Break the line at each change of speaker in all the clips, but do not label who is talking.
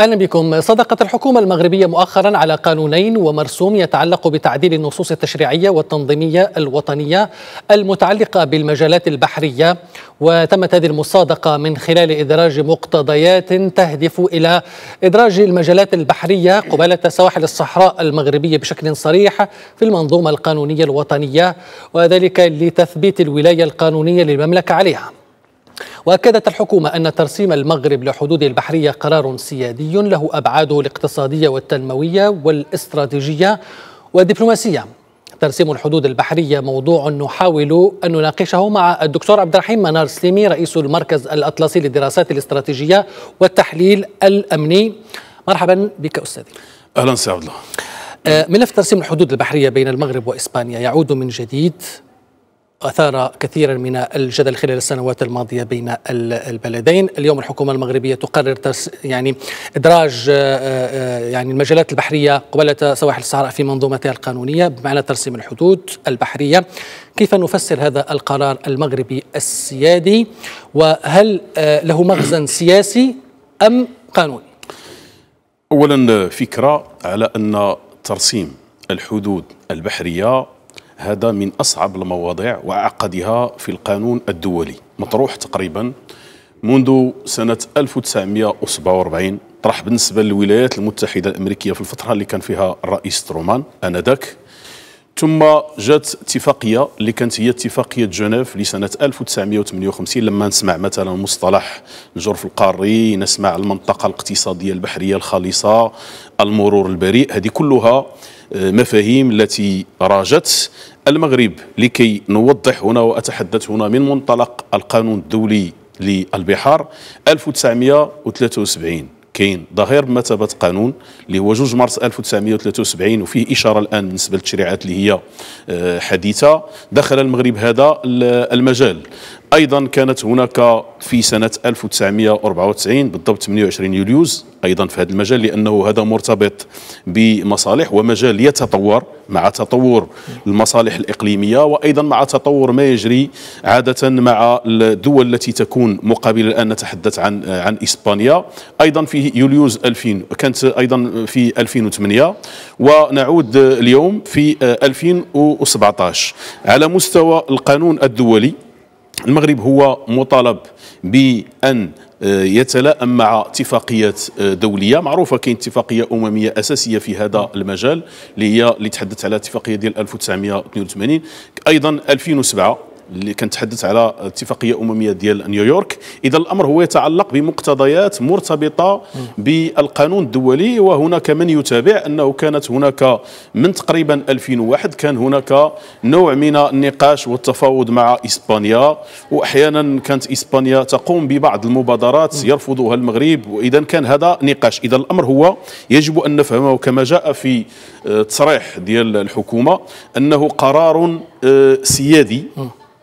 اهلا بكم صدقت الحكومه المغربيه مؤخرا على قانونين ومرسوم يتعلق بتعديل النصوص التشريعيه والتنظيميه الوطنيه المتعلقه بالمجالات البحريه وتمت هذه المصادقه من خلال ادراج مقتضيات تهدف الى ادراج المجالات البحريه قباله سواحل الصحراء المغربيه بشكل صريح في المنظومه القانونيه الوطنيه وذلك لتثبيت الولايه القانونيه للمملكه عليها واكدت الحكومه ان ترسيم المغرب لحدود البحريه قرار سيادي له ابعاده الاقتصاديه والتنمويه والاستراتيجيه والدبلوماسيه ترسيم الحدود البحريه موضوع نحاول ان نناقشه مع الدكتور عبد الرحيم منار سليمي رئيس المركز الاطلسي للدراسات الاستراتيجيه والتحليل الامني مرحبا بك استاذي اهلا سي عبد الله آه، ملف ترسيم الحدود البحريه بين المغرب واسبانيا يعود من جديد أثار كثيرا من الجدل خلال السنوات الماضية بين البلدين اليوم الحكومة المغربية تقرر يعني إدراج آه، آه، يعني المجالات البحرية قبالة سواحل الصحراء في منظومتها القانونية بمعنى ترسيم الحدود البحرية كيف نفسر هذا القرار المغربي السيادي وهل آه، له مغزى سياسي أم قانوني
أولا فكرة على أن ترسيم الحدود البحرية هذا من أصعب المواضيع وأعقدها في القانون الدولي مطروح تقريبا منذ سنة 1947 طرح بالنسبة للولايات المتحدة الأمريكية في الفترة اللي كان فيها الرئيس ترومان آنذاك ثم جات اتفاقيه اللي كانت هي اتفاقيه جنيف لسنه 1958 لما نسمع مثلا مصطلح الجرف القاري نسمع المنطقه الاقتصاديه البحريه الخالصه المرور البريء هذه كلها آه، مفاهيم التي راجت المغرب لكي نوضح هنا واتحدث هنا من منطلق القانون الدولي للبحار 1973 كاين ظاهر بمثابه قانون اللي هو 2 مارس 1973 وفيه اشاره الان بالنسبه للتشريعات اللي هي آه، حديثه دخل المغرب هذا المجال ايضا كانت هناك في سنه 1994 بالضبط 28 يوليوز ايضا في هذا المجال لانه هذا مرتبط بمصالح ومجال يتطور مع تطور المصالح الإقليمية وأيضا مع تطور ما يجري عادة مع الدول التي تكون مقابلة الآن نتحدث عن عن إسبانيا أيضا في يوليوز 2000 كانت أيضا في 2008 ونعود اليوم في 2017 على مستوى القانون الدولي المغرب هو مطالب بأن آه، يتلائم مع اتفاقيات آه، دوليه معروفه كاين اتفاقيه امميه اساسيه في هذا نعم. المجال اللي هي اللي تحدثت على اتفاقيه ديال 1982 ايضا 2007 اللي كنتحدث على اتفاقيه امميه ديال نيويورك اذا الامر هو يتعلق بمقتضيات مرتبطه بالقانون الدولي وهناك من يتابع انه كانت هناك من تقريبا 2001 كان هناك نوع من النقاش والتفاوض مع اسبانيا واحيانا كانت اسبانيا تقوم ببعض المبادرات يرفضها المغرب واذا كان هذا نقاش اذا الامر هو يجب ان نفهمه كما جاء في آه، تصريح ديال الحكومه انه قرار آه، سيادي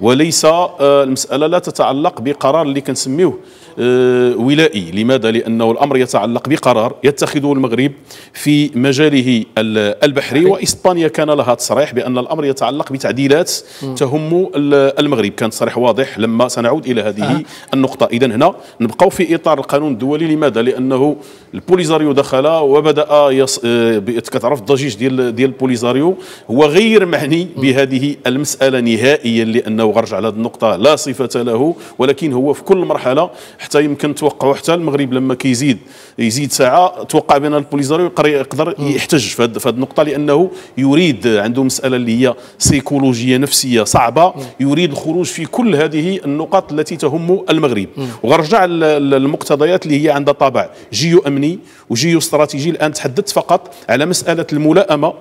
وليس آه، المساله لا تتعلق بقرار اللي كنسميوه آه، ولائي لماذا لأنه الأمر يتعلق بقرار يتخذه المغرب في مجاله البحري وإسبانيا كان لها تصريح بأن الأمر يتعلق بتعديلات تهم المغرب كان تصريح واضح لما سنعود إلى هذه النقطة إذا هنا نبقاو في إطار القانون الدولي لماذا لأنه البوليزاريو دخل وبدأ يص... آه، كتعرف الضجيج ديال ديال البوليزاريو هو غير معني بهذه المسألة نهائيا لأنه غرج على هذه النقطة لا صفة له ولكن هو في كل مرحلة حتى يمكن توقعوا حتى المغرب لما كيزيد يزيد ساعه توقع بان البوليزاريو يقدر يحتج في هذه النقطه لانه يريد عنده مساله اللي هي سيكولوجيه نفسيه صعبه يريد الخروج في كل هذه النقاط التي تهم المغرب وغنرجع للمقتضيات اللي هي عندها طابع جيو امني وجيو استراتيجي الان تحدثت فقط على مساله الملائمه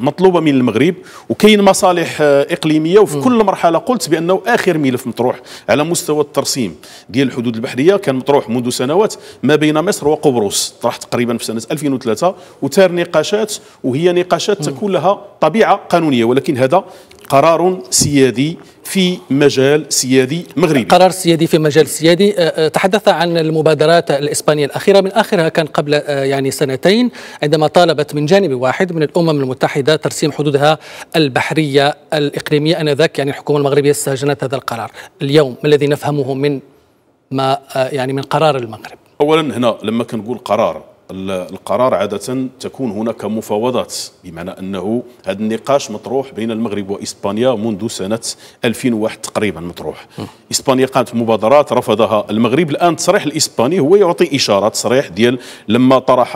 مطلوبه من المغرب وكاين مصالح آه، اقليميه وفي كل مرحله قلت بانه اخر ملف مطروح على مستوى الترسيم ديال الحدود البحريه كان مطروح منذ سنوات ما بين مصر وقبرص طرح تقريبا في سنه 2003 وتار نقاشات وهي نقاشات تكون لها طبيعه قانونيه ولكن هذا قرار سيادي في مجال سيادي مغربي
قرار سيادي في مجال سيادي أه، أه، تحدث عن المبادرات الإسبانية الأخيرة من آخرها كان قبل أه، يعني سنتين عندما طالبت من جانب واحد من الأمم المتحدة ترسيم حدودها البحرية الإقليمية أنذاك يعني الحكومة المغربية استهجنت هذا القرار اليوم ما الذي نفهمه من ما يعني من قرار المغرب
أولا هنا لما كنقول قرار القرار عادة تكون هناك مفاوضات بمعنى أنه هذا النقاش مطروح بين المغرب وإسبانيا منذ سنة 2001 تقريبا مطروح إسبانيا قامت مبادرات رفضها المغرب الآن التصريح الإسباني هو يعطي إشارة تصريح ديال لما طرح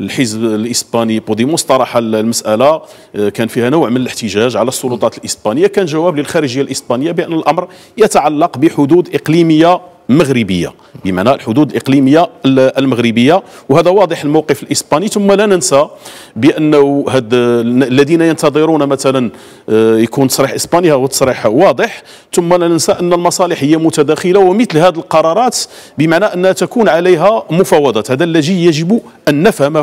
الحزب الإسباني بوديموس طرح المسألة آه، كان فيها نوع من الاحتجاج على السلطات الإسبانية كان جواب للخارجية الإسبانية بأن الأمر يتعلق بحدود إقليمية مغربية بمعنى الحدود الإقليمية المغربية وهذا واضح الموقف الإسباني ثم لا ننسى بأنه هاد الذين ينتظرون مثلا آه، يكون تصريح إسبانيا هو تصريح واضح ثم لا ننسى أن المصالح هي متداخلة ومثل هذه القرارات بمعنى أنها تكون عليها مفاوضات هذا الذي يجب أن نفهمه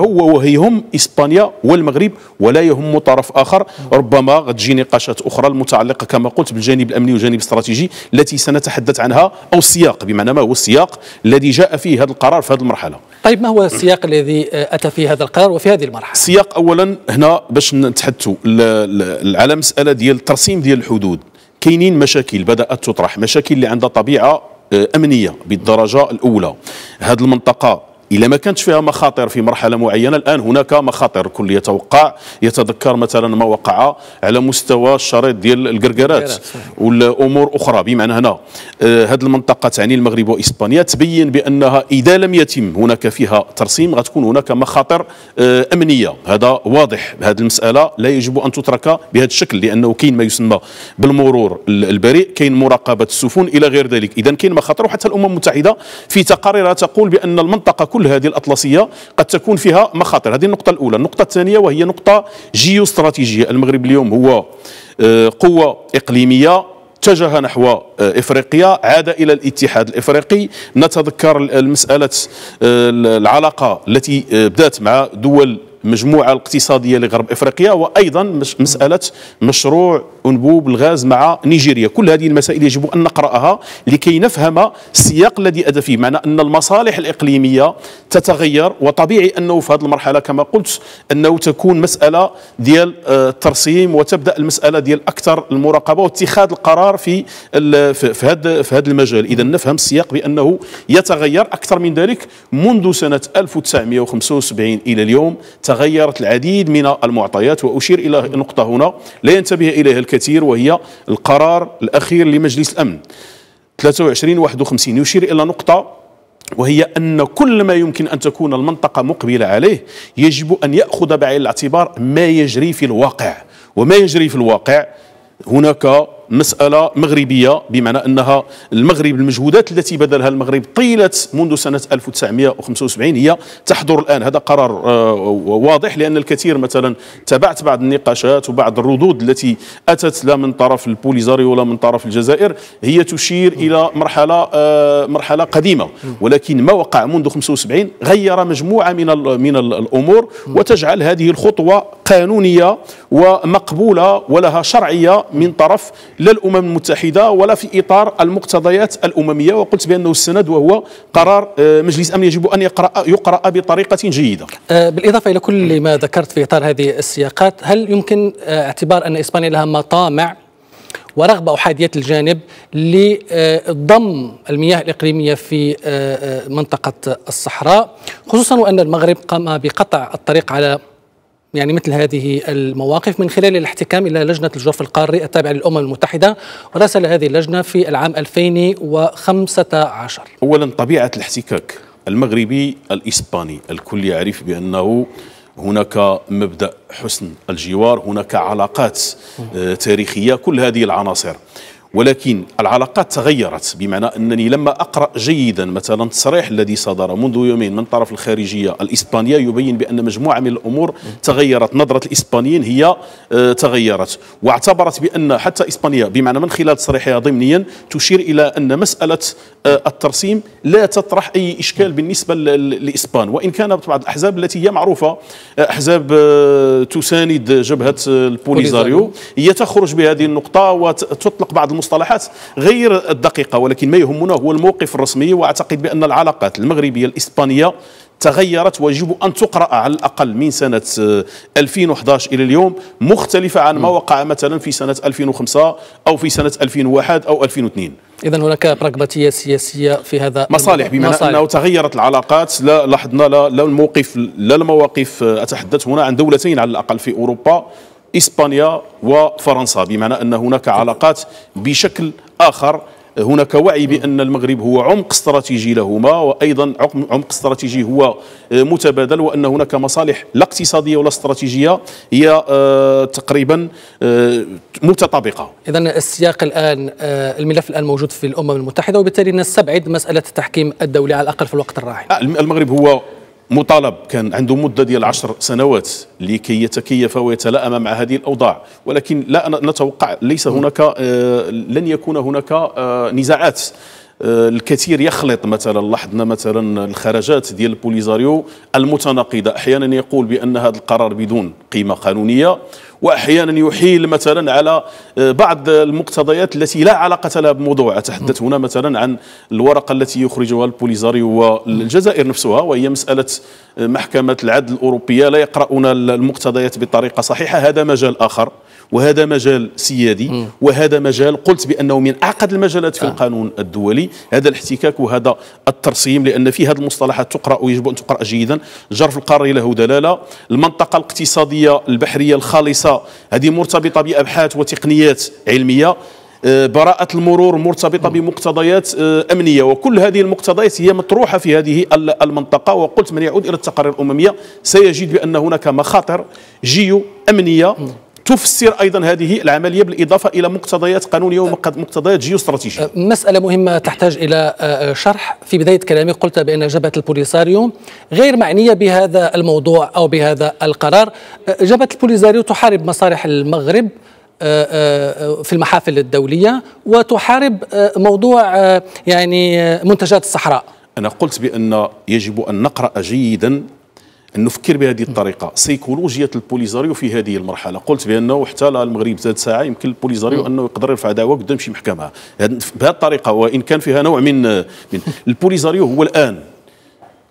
هم إسبانيا والمغرب ولا يهم طرف آخر ربما غتجي نقاشات أخرى المتعلقة كما قلت بالجانب الأمني والجانب الاستراتيجي التي سنتحدث عنها أو السياق بمعنى ما هو السياق الذي جاء فيه هذا القرار في هذه المرحله
طيب ما هو السياق الذي آه، اتى فيه هذا القرار وفي هذه المرحله
السياق اولا هنا باش نتحدثوا على مساله ديال الترسيم ديال الحدود كاينين مشاكل بدات تطرح مشاكل اللي عندها طبيعه آه، امنيه بالدرجه الاولى هذه المنطقه إلا ما كانتش فيها مخاطر في مرحلة معينة الآن هناك مخاطر الكل يتوقع يتذكر مثلا ما وقع على مستوى الشريط ديال الكركرات والأمور أخرى بمعنى هنا آه، هذه المنطقة تعني المغرب وإسبانيا تبين بأنها إذا لم يتم هناك فيها ترسيم غتكون هناك مخاطر آه، أمنية هذا واضح هذه المسألة لا يجب أن تترك بهذا الشكل لأنه كاين ما يسمى بالمرور البريء كاين مراقبة السفن إلى غير ذلك إذا كاين مخاطر وحتى الأمم المتحدة في تقاريرها تقول بأن المنطقة كل كل هذه الأطلسية قد تكون فيها مخاطر هذه النقطة الأولى النقطة الثانية وهي نقطة جيو استراتيجية المغرب اليوم هو آه، قوة إقليمية اتجه نحو آه، افريقيا عاد الى الاتحاد الافريقي نتذكر مساله آه، العلاقه التي بدات مع دول المجموعه الاقتصاديه لغرب افريقيا وايضا مساله مشروع انبوب الغاز مع نيجيريا كل هذه المسائل يجب ان نقراها لكي نفهم السياق الذي أدى فيه معنى ان المصالح الاقليميه تتغير وطبيعي انه في هذه المرحله كما قلت انه تكون مساله ديال الترسيم آه، وتبدا المساله ديال اكثر المراقبه واتخاذ القرار في في هذا في هذا المجال اذا نفهم السياق بانه يتغير اكثر من ذلك منذ سنه 1975 الى اليوم تغيرت العديد من المعطيات وأشير إلى نقطة هنا لا ينتبه إليها الكثير وهي القرار الأخير لمجلس الأمن 23 51 يشير إلى نقطة وهي أن كل ما يمكن أن تكون المنطقة مقبلة عليه يجب أن يأخذ بعين الاعتبار ما يجري في الواقع وما يجري في الواقع هناك مسألة مغربية بمعنى أنها المغرب المجهودات التي بذلها المغرب طيلة منذ سنة 1975 هي تحضر الآن هذا قرار آه، واضح لأن الكثير مثلا تابعت بعض النقاشات وبعض الردود التي أتت لا من طرف البوليزاري ولا من طرف الجزائر هي تشير إلى مرحلة آه، مرحلة قديمة ولكن ما وقع منذ 75 غير مجموعة من من الأمور وتجعل هذه الخطوة قانونية ومقبولة ولها شرعية من طرف لا الأمم المتحدة ولا في إطار المقتضيات الأممية وقلت بأنه السند وهو قرار آه، مجلس أمن يجب أن يقرأ, يقرأ بطريقة
جيدة آه، بالإضافة إلى كل ما ذكرت في إطار هذه السياقات هل يمكن آه، اعتبار أن إسبانيا لها مطامع ورغبة أحادية الجانب لضم المياه الإقليمية في منطقة الصحراء خصوصا وأن المغرب قام بقطع الطريق على يعني مثل هذه المواقف من خلال الاحتكام إلى لجنة الجرف القاري التابعة للأمم المتحدة ورسل هذه اللجنة في العام 2015
أولا طبيعة الاحتكاك المغربي الإسباني الكل يعرف بأنه هناك مبدأ حسن الجوار هناك علاقات آه، تاريخية كل هذه العناصر ولكن العلاقات تغيرت بمعنى أنني لما أقرأ جيدا مثلا التصريح الذي صدر منذ يومين من طرف الخارجية الإسبانية يبين بأن مجموعة من الأمور تغيرت نظرة الإسبانيين هي آه، تغيرت واعتبرت بأن حتى إسبانيا بمعنى من خلال تصريحها ضمنيا تشير إلى أن مسألة آه، الترسيم لا تطرح أي إشكال بالنسبة لإسبان وإن كانت بعض الأحزاب التي هي معروفة آه، أحزاب تساند جبهة البوليزاريو هي تخرج بهذه النقطة وتطلق بعض المصطلحات غير الدقيقه ولكن ما يهمنا هو الموقف الرسمي واعتقد بان العلاقات المغربيه الاسبانيه تغيرت ويجب أن تقرأ على الأقل من سنة 2011 آه، إلى اليوم مختلفة عن ما وقع مثلا في سنة 2005 أو في سنة 2001 أو 2002
إذا هناك براغماتية سياسية في هذا مصالح بما أنه تغيرت
العلاقات لا لاحظنا لا, لا الموقف لا المواقف آه، أتحدث هنا عن دولتين على الأقل في أوروبا إسبانيا وفرنسا بمعنى أن هناك علاقات بشكل آخر هناك وعي بأن المغرب هو عمق استراتيجي لهما وأيضا عمق استراتيجي هو آه، متبادل وأن هناك مصالح لا اقتصادية ولا استراتيجية هي آه، تقريبا آه، متطابقة
إذا السياق الآن الملف الآن موجود في الأمم المتحدة وبالتالي نستبعد مسألة تحكيم الدولة على الأقل في الوقت الراهن
المغرب هو مطالب كان عنده مدة ديال عشر سنوات لكي يتكيف ويتلائم مع هذه الأوضاع ولكن لا نتوقع ليس هناك آه، لن يكون هناك آه، نزاعات آه، الكثير يخلط مثلا لاحظنا مثلا الخرجات ديال البوليزاريو المتناقضه احيانا يقول بان هذا القرار بدون قيمه قانونيه واحيانا يحيل مثلا على آه، بعض المقتضيات التي لا علاقه لها بموضوع اتحدث هنا مثلا عن الورقه التي يخرجها البوليزاريو والجزائر نفسها وهي مساله آه، محكمه العدل الاوروبيه لا يقرؤون المقتضيات بطريقه صحيحه هذا مجال اخر وهذا مجال سيادي وهذا مجال قلت بأنه من أعقد المجالات في آه. القانون الدولي هذا الاحتكاك وهذا الترسيم لأن في هذه المصطلحات تقرأ ويجب أن تقرأ جيدا جرف القارة له دلالة المنطقة الاقتصادية البحرية الخالصة هذه مرتبطة بأبحاث وتقنيات علمية آه، براءة المرور مرتبطة بمقتضيات آه، أمنية وكل هذه المقتضيات هي مطروحة في هذه المنطقة وقلت من يعود إلى التقارير الأممية سيجد بأن هناك مخاطر جيو أمنية تفسر ايضا هذه العمليه بالاضافه الى مقتضيات قانونيه ومقتضيات جيو استراتيجيه.
مساله مهمه تحتاج الى أه، أه، شرح، في بدايه كلامي قلت بان جبهه البوليساريو غير معنيه بهذا الموضوع او بهذا القرار، أه، جبهه البوليساريو تحارب مصالح المغرب في المحافل الدوليه وتحارب موضوع يعني منتجات الصحراء. انا قلت بان يجب ان نقرا جيدا
أن نفكر بهذه الطريقة سيكولوجية البوليزاريو في هذه المرحلة قلت بأنه حتى المغرب ذات ساعة يمكن البوليزاريو أنه يقدر يرفع دعوة قدام شي محكمة بهذه الطريقة وإن كان فيها نوع من, من البوليزاريو هو الآن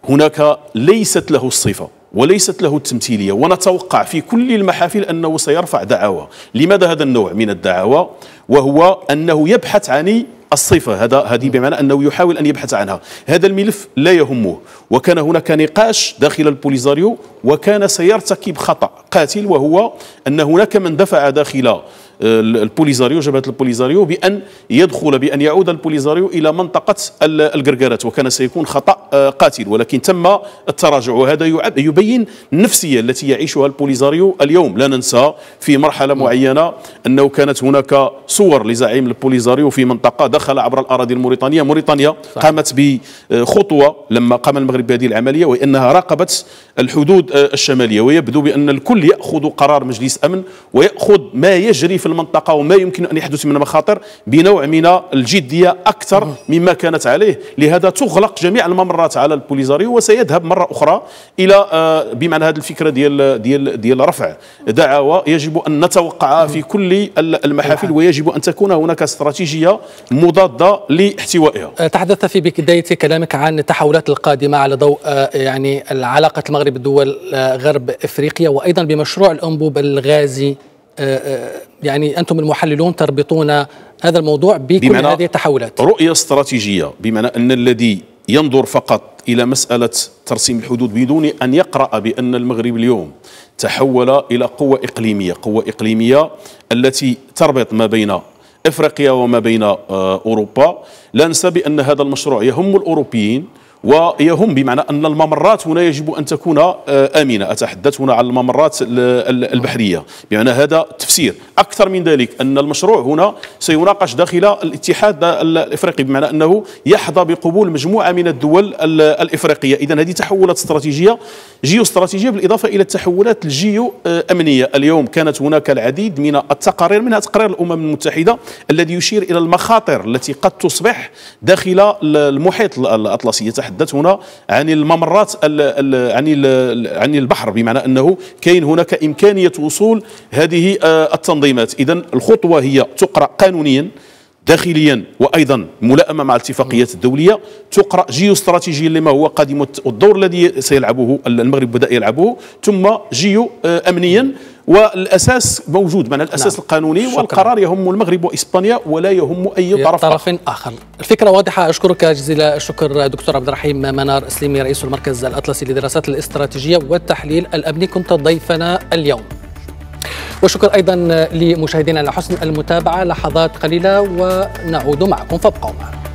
هناك ليست له الصفة وليست له التمثيلية ونتوقع في كل المحافل أنه سيرفع دعاوى لماذا هذا النوع من الدعاوى وهو أنه يبحث عن الصفة هذا هذه بمعنى أنه يحاول أن يبحث عنها هذا الملف لا يهمه وكان هناك نقاش داخل البوليزاريو وكان سيرتكب خطأ قاتل وهو أن هناك من دفع داخل البوليزاريو جبهه البوليزاريو بان يدخل بان يعود البوليزاريو الى منطقه القرقرات وكان سيكون خطا آه، قاتل ولكن تم التراجع وهذا يبين النفسيه التي يعيشها البوليزاريو اليوم لا ننسى في مرحله معينه انه كانت هناك صور لزعيم البوليزاريو في منطقه دخل عبر الاراضي الموريتانيه موريتانيا صح. قامت بخطوه آه، لما قام المغرب بهذه العمليه وانها راقبت الحدود آه، الشماليه ويبدو بان الكل ياخذ قرار مجلس امن وياخذ ما يجري في المنطقه وما يمكن ان يحدث من مخاطر بنوع من الجديه اكثر مما كانت عليه لهذا تغلق جميع الممرات على البوليزاريو وسيذهب مره اخرى الى آه، بمعنى هذه الفكره ديال ديال ديال رفع دعاوى يجب ان نتوقعها في كل المحافل ويجب ان تكون هناك استراتيجيه مضاده لاحتوائها
آه، تحدثت في بدايه كلامك عن التحولات القادمه على ضوء آه، يعني علاقه المغرب بدول غرب افريقيا وايضا بمشروع الانبوب الغازي آه، آه، يعني انتم المحللون تربطون هذا الموضوع بكل هذه التحولات
رؤيه استراتيجيه بمعنى ان الذي ينظر فقط الى مساله ترسيم الحدود بدون ان يقرا بان المغرب اليوم تحول الى قوه اقليميه، قوه اقليميه التي تربط ما بين افريقيا وما بين آه، اوروبا، لا ننسى بان هذا المشروع يهم الاوروبيين ويهم بمعنى أن الممرات هنا يجب أن تكون آه، آمنة أتحدث هنا عن الممرات البحرية بمعنى هذا تفسير أكثر من ذلك أن المشروع هنا سيناقش داخل الاتحاد الإفريقي بمعنى أنه يحظى بقبول مجموعة من الدول الإفريقية إذا هذه تحولات استراتيجية جيو استراتيجية بالإضافة إلى التحولات الجيو أمنية اليوم كانت هناك العديد من التقارير منها تقرير الأمم المتحدة الذي يشير إلى المخاطر التي قد تصبح داخل المحيط الأطلسي نتحدث هنا عن الممرات عن عن البحر بمعنى انه كاين هناك امكانيه وصول هذه آه، التنظيمات اذا الخطوه هي تقرا قانونيا داخليا وايضا ملائمه مع الاتفاقيات الدوليه تقرا جيو استراتيجيا لما هو قادم الدور الذي سيلعبه المغرب بدا يلعبه ثم جيو آه، امنيا والاساس موجود معنى الاساس نعم. القانوني شكرا. والقرار يهم المغرب واسبانيا ولا يهم اي طرف طرف
اخر الفكره واضحه اشكرك جزيل الشكر دكتور عبد الرحيم منار سليمي رئيس المركز الاطلسي للدراسات الاستراتيجيه والتحليل الامني كنت ضيفنا اليوم وشكر أيضا لمشاهدينا على حسن المتابعة لحظات قليلة ونعود معكم فابقوا معنا